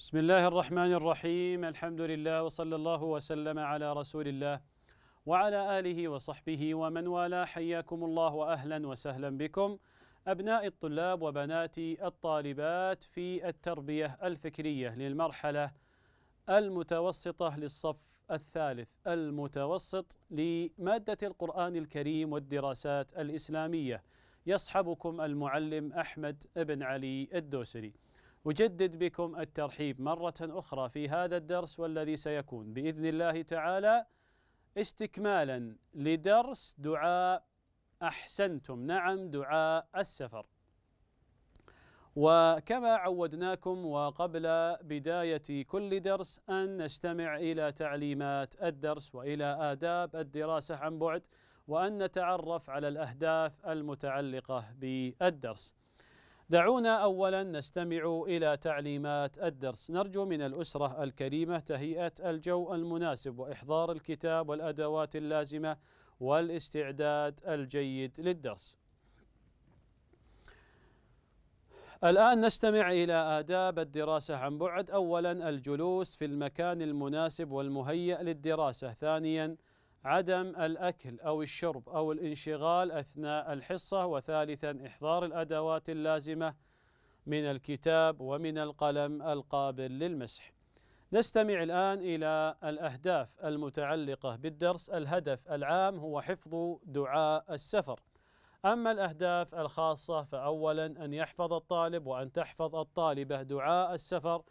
بسم الله الرحمن الرحيم الحمد لله وصلى الله وسلم على رسول الله وعلى آله وصحبه ومن والاه حياكم الله وأهلا وسهلا بكم أبناء الطلاب وبنات الطالبات في التربية الفكرية للمرحلة المتوسطة للصف الثالث المتوسط لمادة القرآن الكريم والدراسات الإسلامية يصحبكم المعلم أحمد بن علي الدوسري أجدد بكم الترحيب مرة أخرى في هذا الدرس والذي سيكون بإذن الله تعالى استكمالا لدرس دعاء أحسنتم نعم دعاء السفر وكما عودناكم وقبل بداية كل درس أن نستمع إلى تعليمات الدرس وإلى آداب الدراسة عن بعد وأن نتعرف على الأهداف المتعلقة بالدرس دعونا اولا نستمع الى تعليمات الدرس نرجو من الاسره الكريمه تهيئه الجو المناسب واحضار الكتاب والادوات اللازمه والاستعداد الجيد للدرس الآن نستمع إلى آداب الدراسة عن بعد أولا الجلوس في المكان المناسب والمهيأ للدراسة ثانيا عدم الأكل أو الشرب أو الانشغال أثناء الحصة وثالثا إحضار الأدوات اللازمة من الكتاب ومن القلم القابل للمسح نستمع الآن إلى الأهداف المتعلقة بالدرس الهدف العام هو حفظ دعاء السفر أما الأهداف الخاصة فأولا أن يحفظ الطالب وأن تحفظ الطالبة دعاء السفر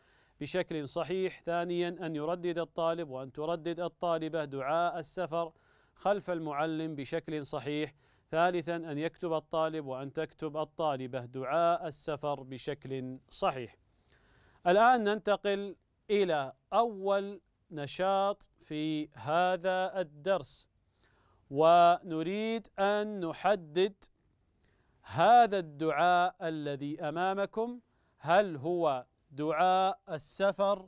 بشكل صحيح ثانيا أن يردد الطالب وأن تردد الطالبة دعاء السفر خلف المعلم بشكل صحيح ثالثا أن يكتب الطالب وأن تكتب الطالبة دعاء السفر بشكل صحيح الآن ننتقل إلى أول نشاط في هذا الدرس ونريد أن نحدد هذا الدعاء الذي أمامكم هل هو دعاء السفر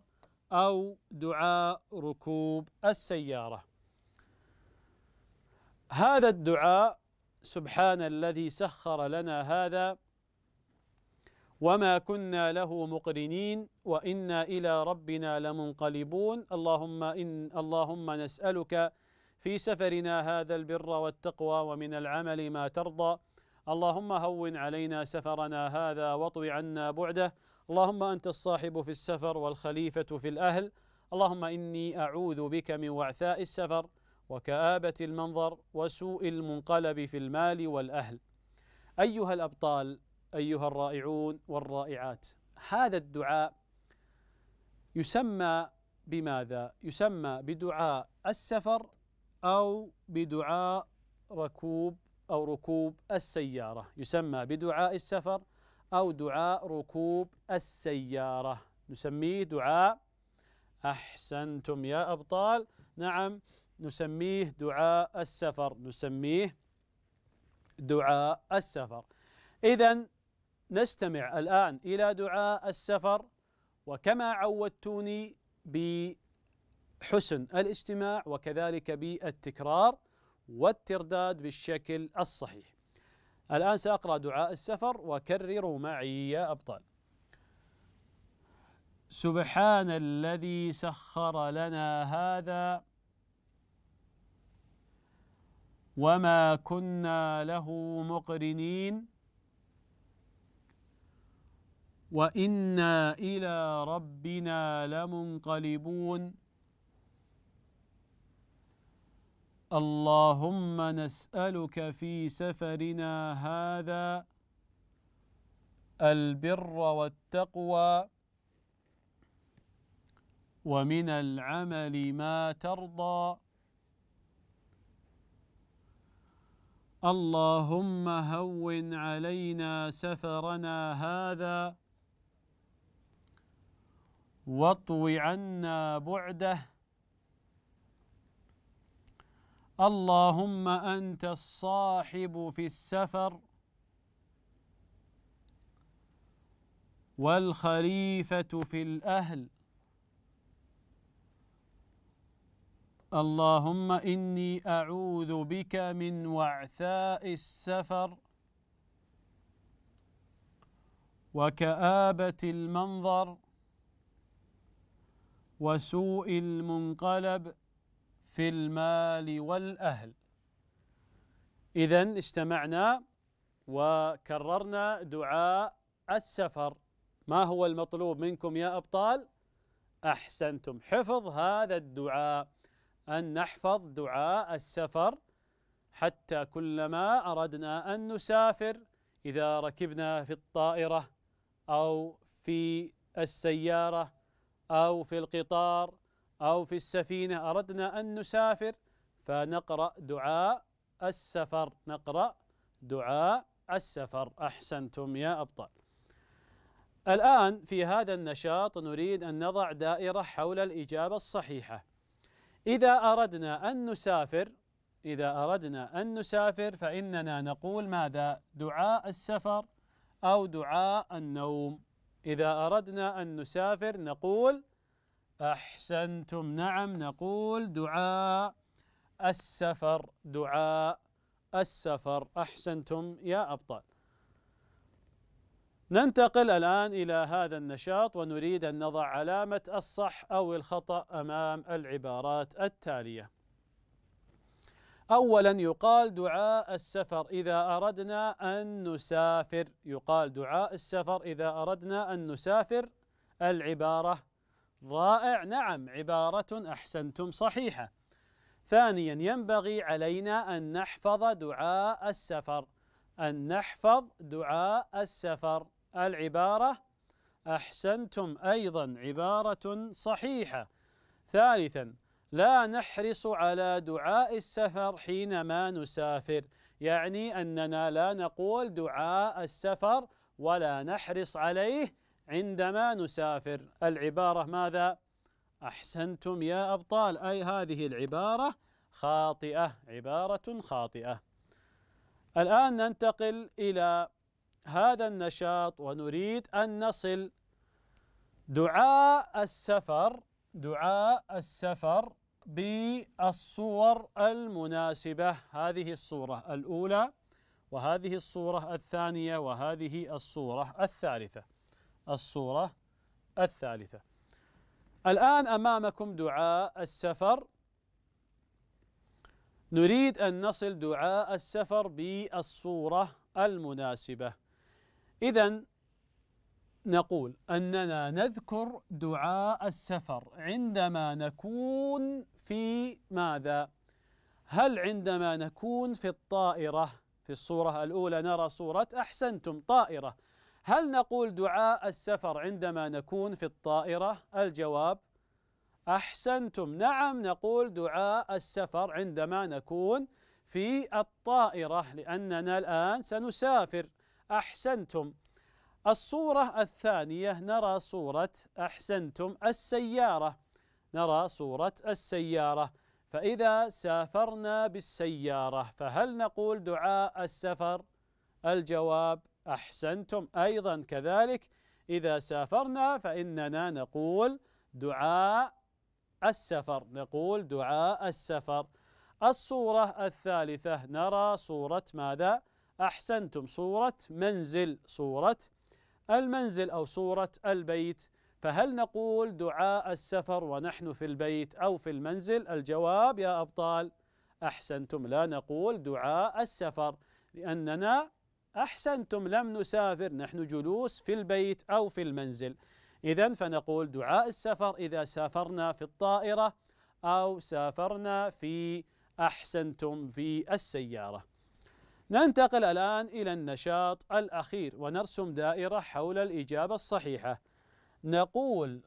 أو دعاء ركوب السيارة هذا الدعاء سبحان الذي سخر لنا هذا وما كنا له مقرنين وإنا إلى ربنا لمنقلبون اللهم إن اللهم نسألك في سفرنا هذا البر والتقوى ومن العمل ما ترضى اللهم هون علينا سفرنا هذا واطو عنا بعده اللهم انت الصاحب في السفر والخليفه في الاهل اللهم اني اعوذ بك من وعثاء السفر وكابه المنظر وسوء المنقلب في المال والاهل ايها الابطال ايها الرائعون والرائعات هذا الدعاء يسمى بماذا يسمى بدعاء السفر او بدعاء ركوب أو ركوب السيارة يسمى بدعاء السفر أو دعاء ركوب السيارة نسميه دعاء أحسنتم يا أبطال نعم نسميه دعاء السفر نسميه دعاء السفر إذا نستمع الآن إلى دعاء السفر وكما عودتوني بحسن الاستماع وكذلك بالتكرار والترداد بالشكل الصحيح الآن سأقرأ دعاء السفر وكرروا معي يا أبطال سبحان الذي سخر لنا هذا وما كنا له مقرنين وانا الى ربنا لمنقلبون اللهم نسألك في سفرنا هذا البر والتقوى ومن العمل ما ترضى اللهم هون علينا سفرنا هذا واطو عنا بعده اللهم انت الصاحب في السفر والخليفه في الاهل اللهم اني اعوذ بك من وعثاء السفر وكابه المنظر وسوء المنقلب في المال والأهل إذا اجتمعنا وكررنا دعاء السفر ما هو المطلوب منكم يا أبطال؟ أحسنتم حفظ هذا الدعاء أن نحفظ دعاء السفر حتى كلما أردنا أن نسافر إذا ركبنا في الطائرة أو في السيارة أو في القطار أو في السفينة أردنا أن نسافر فنقرأ دعاء السفر نقرأ دعاء السفر أحسنتم يا أبطال الآن في هذا النشاط نريد أن نضع دائرة حول الإجابة الصحيحة إذا أردنا أن نسافر إذا أردنا أن نسافر فإننا نقول ماذا؟ دعاء السفر أو دعاء النوم إذا أردنا أن نسافر نقول أحسنتم نعم نقول دعاء السفر دعاء السفر أحسنتم يا أبطال ننتقل الآن إلى هذا النشاط ونريد أن نضع علامة الصح أو الخطأ أمام العبارات التالية أولا يقال دعاء السفر إذا أردنا أن نسافر يقال دعاء السفر إذا أردنا أن نسافر العبارة ضائع نعم عبارة أحسنتم صحيحة ثانيا ينبغي علينا أن نحفظ دعاء السفر أن نحفظ دعاء السفر العبارة أحسنتم أيضا عبارة صحيحة ثالثا لا نحرص على دعاء السفر حينما نسافر يعني أننا لا نقول دعاء السفر ولا نحرص عليه عندما نسافر العبارة ماذا؟ أحسنتم يا أبطال أي هذه العبارة خاطئة عبارة خاطئة الآن ننتقل إلى هذا النشاط ونريد أن نصل دعاء السفر دعاء السفر بالصور المناسبة هذه الصورة الأولى وهذه الصورة الثانية وهذه الصورة الثالثة الصورة الثالثة الآن أمامكم دعاء السفر نريد أن نصل دعاء السفر بالصورة المناسبة إذا نقول أننا نذكر دعاء السفر عندما نكون في ماذا؟ هل عندما نكون في الطائرة في الصورة الأولى نرى صورة أحسنتم طائرة هل نقول دعاء السفر عندما نكون في الطائرة؟ الجواب أحسنتم نعم نقول دعاء السفر عندما نكون في الطائرة لأننا الآن سنسافر أحسنتم الصورة الثانية نرى صورة أحسنتم السيارة نرى صورة السيارة فإذا سافرنا بالسيارة فهل نقول دعاء السفر؟ الجواب أحسنتم أيضا كذلك إذا سافرنا فإننا نقول دعاء السفر نقول دعاء السفر الصورة الثالثة نرى صورة ماذا؟ أحسنتم صورة منزل صورة المنزل أو صورة البيت فهل نقول دعاء السفر ونحن في البيت أو في المنزل؟ الجواب يا أبطال أحسنتم لا نقول دعاء السفر لأننا أحسنتم لم نسافر نحن جلوس في البيت أو في المنزل إذا فنقول دعاء السفر إذا سافرنا في الطائرة أو سافرنا في أحسنتم في السيارة ننتقل الآن إلى النشاط الأخير ونرسم دائرة حول الإجابة الصحيحة نقول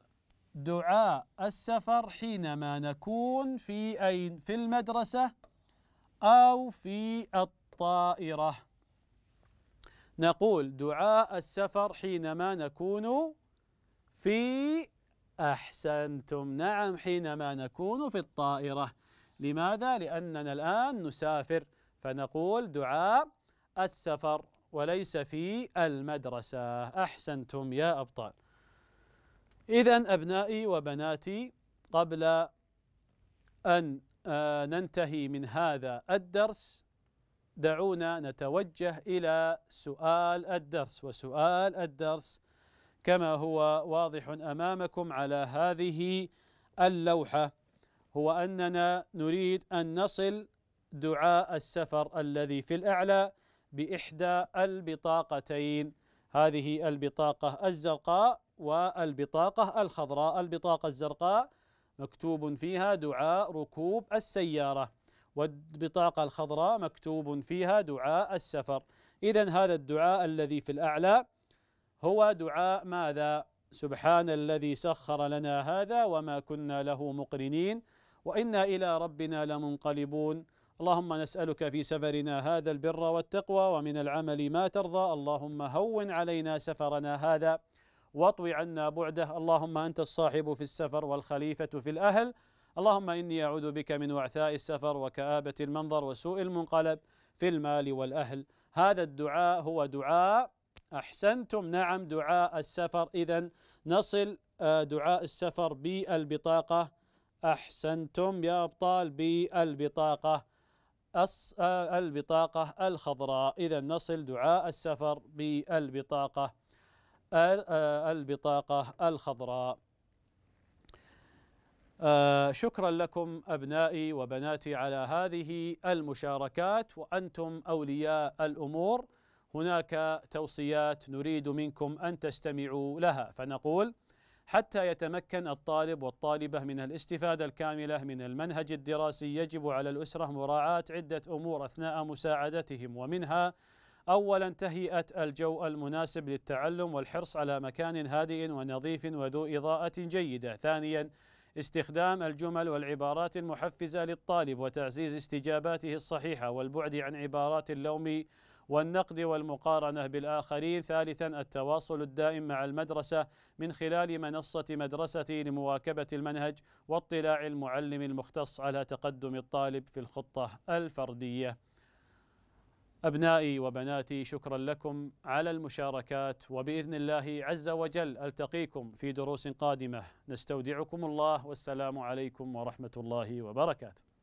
دعاء السفر حينما نكون في أين في المدرسة أو في الطائرة نقول دعاء السفر حينما نكون في أحسنتم نعم حينما نكون في الطائرة لماذا؟ لأننا الآن نسافر فنقول دعاء السفر وليس في المدرسة أحسنتم يا أبطال إذا أبنائي وبناتي قبل أن آه، ننتهي من هذا الدرس دعونا نتوجه إلى سؤال الدرس وسؤال الدرس كما هو واضح أمامكم على هذه اللوحة هو أننا نريد أن نصل دعاء السفر الذي في الأعلى بإحدى البطاقتين هذه البطاقة الزرقاء والبطاقة الخضراء البطاقة الزرقاء مكتوب فيها دعاء ركوب السيارة والبطاقة الخضراء مكتوب فيها دعاء السفر إذا هذا الدعاء الذي في الأعلى هو دعاء ماذا سبحان الذي سخر لنا هذا وما كنا له مقرنين وإنا إلى ربنا لمنقلبون اللهم نسألك في سفرنا هذا البر والتقوى ومن العمل ما ترضى اللهم هون علينا سفرنا هذا واطوي عنا بعده اللهم أنت الصاحب في السفر والخليفة في الأهل اللهم إني أعوذ بك من وعثاء السفر وكآبة المنظر وسوء المنقلب في المال والأهل هذا الدعاء هو دعاء أحسنتم نعم دعاء السفر إذا نصل آه، دعاء السفر بالبطاقة أحسنتم يا أبطال بالبطاقة آه، البطاقة الخضراء إذا نصل دعاء السفر بالبطاقة آه، البطاقة الخضراء آه شكرا لكم أبنائي وبناتي على هذه المشاركات وأنتم أولياء الأمور هناك توصيات نريد منكم أن تستمعوا لها فنقول حتى يتمكن الطالب والطالبة من الاستفادة الكاملة من المنهج الدراسي يجب على الأسرة مراعاة عدة أمور أثناء مساعدتهم ومنها أولا تهيئة الجو المناسب للتعلم والحرص على مكان هادئ ونظيف وذو إضاءة جيدة ثانيا استخدام الجمل والعبارات المحفزة للطالب وتعزيز استجاباته الصحيحة والبعد عن عبارات اللوم والنقد والمقارنة بالآخرين ثالثا التواصل الدائم مع المدرسة من خلال منصة مدرستي لمواكبة المنهج واطلاع المعلم المختص على تقدم الطالب في الخطة الفردية أبنائي وبناتي شكرا لكم على المشاركات وبإذن الله عز وجل ألتقيكم في دروس قادمة نستودعكم الله والسلام عليكم ورحمة الله وبركاته